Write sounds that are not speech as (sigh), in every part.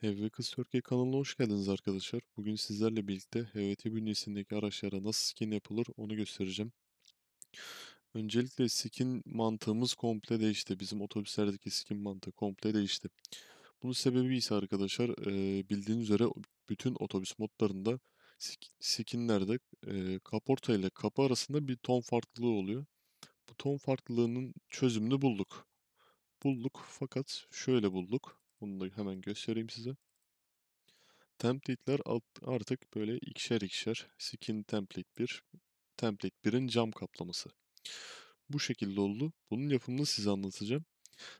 Hevve Kız Türkiye kanalına hoş geldiniz arkadaşlar. Bugün sizlerle birlikte HVT bünyesindeki araçlara nasıl skin yapılır onu göstereceğim. Öncelikle skin mantığımız komple değişti. Bizim otobüslerdeki skin mantığı komple değişti. Bunun sebebi ise arkadaşlar bildiğiniz üzere bütün otobüs modlarında skinlerde kaporta ile kapı arasında bir ton farklılığı oluyor. Bu ton farklılığının çözümünü bulduk. Bulduk fakat şöyle bulduk bunu da hemen göstereyim size. Template'ler artık böyle ikişer ikişer. Skin template 1, template 1'in cam kaplaması. Bu şekilde oldu. Bunun yapımını size anlatacağım.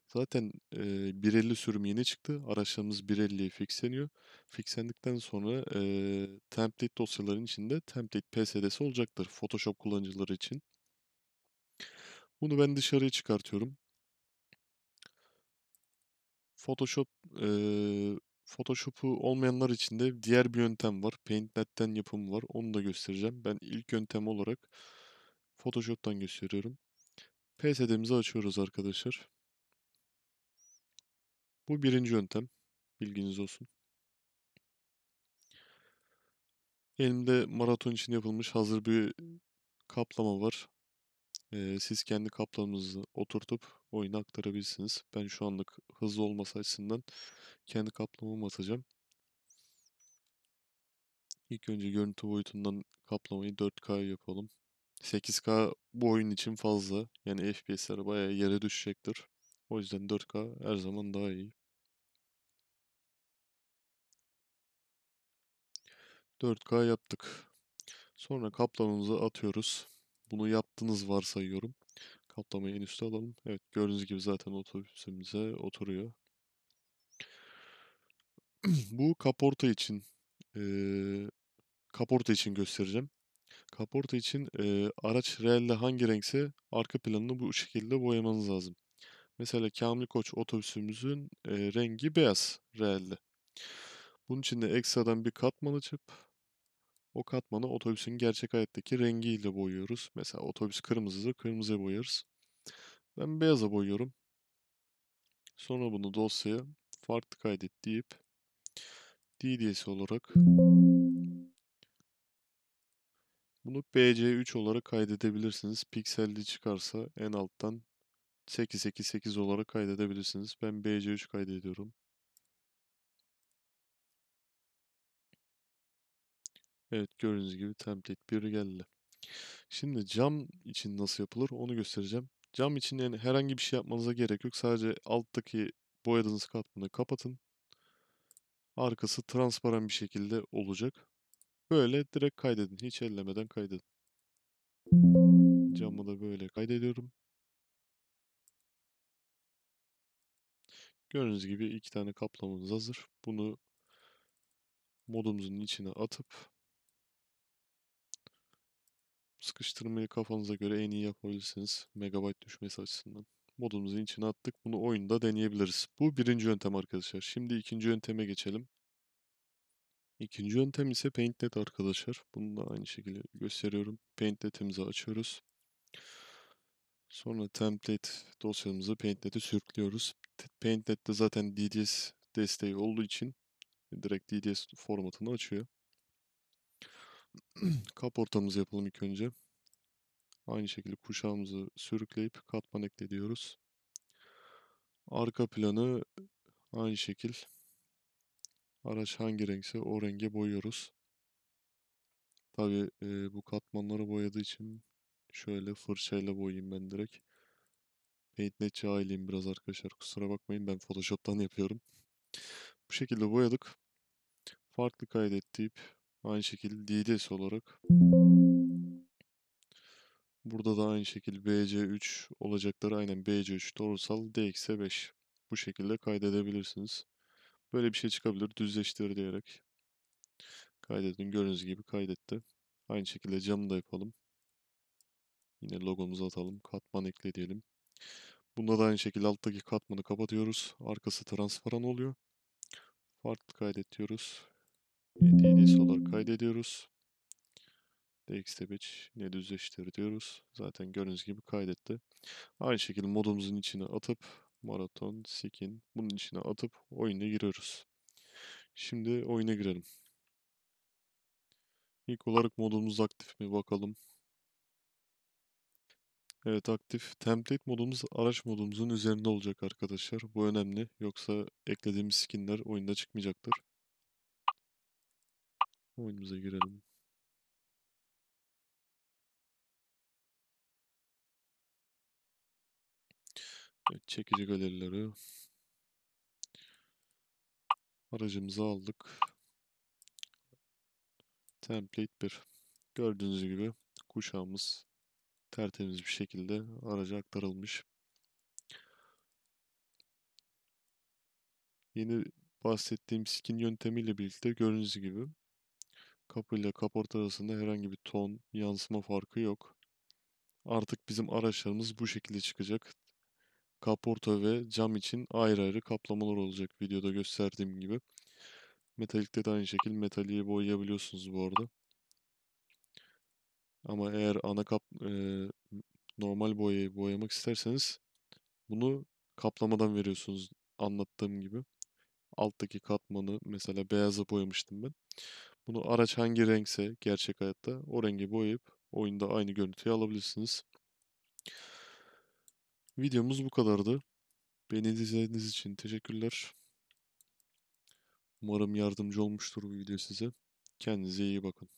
Zaten e, 1.50 sürüm yeni çıktı. Araçlarımız 1.50'ye fixleniyor. Fixlendikten sonra e, template dosyaların içinde template PSD'si olacaktır Photoshop kullanıcıları için. Bunu ben dışarıya çıkartıyorum. Photoshop e, Photoshop'u olmayanlar için de diğer bir yöntem var. Paint.net'ten yapım var. Onu da göstereceğim. Ben ilk yöntem olarak Photoshop'tan gösteriyorum. PSD'mizi açıyoruz arkadaşlar. Bu birinci yöntem. Bilginiz olsun. Elimde maraton için yapılmış hazır bir kaplama var e, siz kendi kaplanınızı oturtup oyuna aktarabilirsiniz. Ben şu anlık hızlı olması açısından kendi kaplamamı atacağım. İlk önce görüntü boyutundan kaplamayı 4K yapalım. 8K bu oyun için fazla. Yani FPS'ler bayağı yere düşecektir. O yüzden 4K her zaman daha iyi. 4K yaptık. Sonra kaplamamızı atıyoruz. Bunu yaptınız varsayıyorum. Kaplamayı en üste alalım. Evet gördüğünüz gibi zaten otobüsümüze oturuyor. (clears throat) Bu kaporta için e, kaporta için göstereceğim. Kaporta için e, araç reelle hangi renkse arka planını bu şekilde boyamanız lazım. Mesela Kamil Koç otobüsümüzün e, rengi beyaz reelle. Bunun için de ekstradan bir katman açıp o katmanı otobüsün gerçek hayattaki rengiyle boyuyoruz. Mesela otobüs kırmızıdır, kırmızıya boyarız. Ben beyaza boyuyorum. Sonra bunu dosyaya farklı kaydet deyip DDS olarak bunu BC3 olarak kaydedebilirsiniz. Pikselli çıkarsa en alttan 888 olarak kaydedebilirsiniz. Ben BC3 kaydediyorum. Evet gördüğünüz gibi template bir geldi. Şimdi cam için nasıl yapılır onu göstereceğim. Cam için yani herhangi bir şey yapmanıza gerek yok. Sadece alttaki boyadığınız katmanı kapatın. Arkası transparan bir şekilde olacak. Böyle direkt kaydedin. Hiç ellemeden kaydedin. Camı da böyle kaydediyorum. Gördüğünüz gibi iki tane kaplamamız hazır. Bunu modumuzun içine atıp sıkıştırmayı kafanıza göre en iyi yapabilirsiniz. Megabyte düşmesi açısından. Modumuzun içine attık. Bunu oyunda deneyebiliriz. Bu birinci yöntem arkadaşlar. Şimdi ikinci yönteme geçelim. İkinci yöntem ise PaintNet arkadaşlar. Bunu da aynı şekilde gösteriyorum. PaintNet'imizi açıyoruz. Sonra template dosyamızı PaintNet'e sürüklüyoruz. PaintNet'te zaten DDS desteği olduğu için direkt DDS formatını açıyor. (clears throat) Kap ortamımızı yapalım ilk önce. Aynı şekilde kuşağımızı sürükleyip katman eklediyoruz. Arka planı aynı şekil. Araç hangi renkse o renge boyuyoruz. Tabi e, bu katmanları boyadığı için şöyle fırçayla boyayayım ben direkt. Paint'le cahiliyim biraz arkadaşlar kusura bakmayın ben Photoshop'tan yapıyorum. Bu şekilde boyadık. Farklı kaydettiyip. Aynı şekilde DDS olarak. Burada da aynı şekilde BC3 olacakları aynen BC3 doğrusal DX5. Bu şekilde kaydedebilirsiniz. Böyle bir şey çıkabilir düzleştir diyerek. Kaydedin gördüğünüz gibi kaydetti. Aynı şekilde camı da yapalım. Yine logomuzu atalım. Katman ekle diyelim. Bunda da aynı şekilde alttaki katmanı kapatıyoruz. Arkası transparan oluyor. Farklı kaydetiyoruz. DLS olarak kaydediyoruz. DXT Batch ne düzleştir diyoruz. Zaten gördüğünüz gibi kaydetti. Aynı şekilde modumuzun içine atıp maraton, skin bunun içine atıp oyuna giriyoruz. Şimdi oyuna girelim. İlk olarak modumuz aktif mi bakalım. Evet aktif. Template modumuz araç modumuzun üzerinde olacak arkadaşlar. Bu önemli. Yoksa eklediğimiz skinler oyunda çıkmayacaktır. Oyunumuza girelim. Evet, çekici galerileri aracımızı aldık. Template 1. Gördüğünüz gibi kuşağımız tertemiz bir şekilde araca aktarılmış. Yeni bahsettiğim skin yöntemiyle birlikte gördüğünüz gibi Kapı ile kaporta arasında herhangi bir ton, yansıma farkı yok. Artık bizim araçlarımız bu şekilde çıkacak. Kaporta ve cam için ayrı ayrı kaplamalar olacak videoda gösterdiğim gibi. Metalikte de aynı şekilde metaliği boyayabiliyorsunuz bu arada. Ama eğer ana kap e, normal boyayı boyamak isterseniz bunu kaplamadan veriyorsunuz anlattığım gibi. Alttaki katmanı mesela beyaza boyamıştım ben. Bunu araç hangi renkse gerçek hayatta o rengi boyayıp oyunda aynı görüntüyü alabilirsiniz. Videomuz bu kadardı. Beni izlediğiniz için teşekkürler. Umarım yardımcı olmuştur bu video size. Kendinize iyi bakın.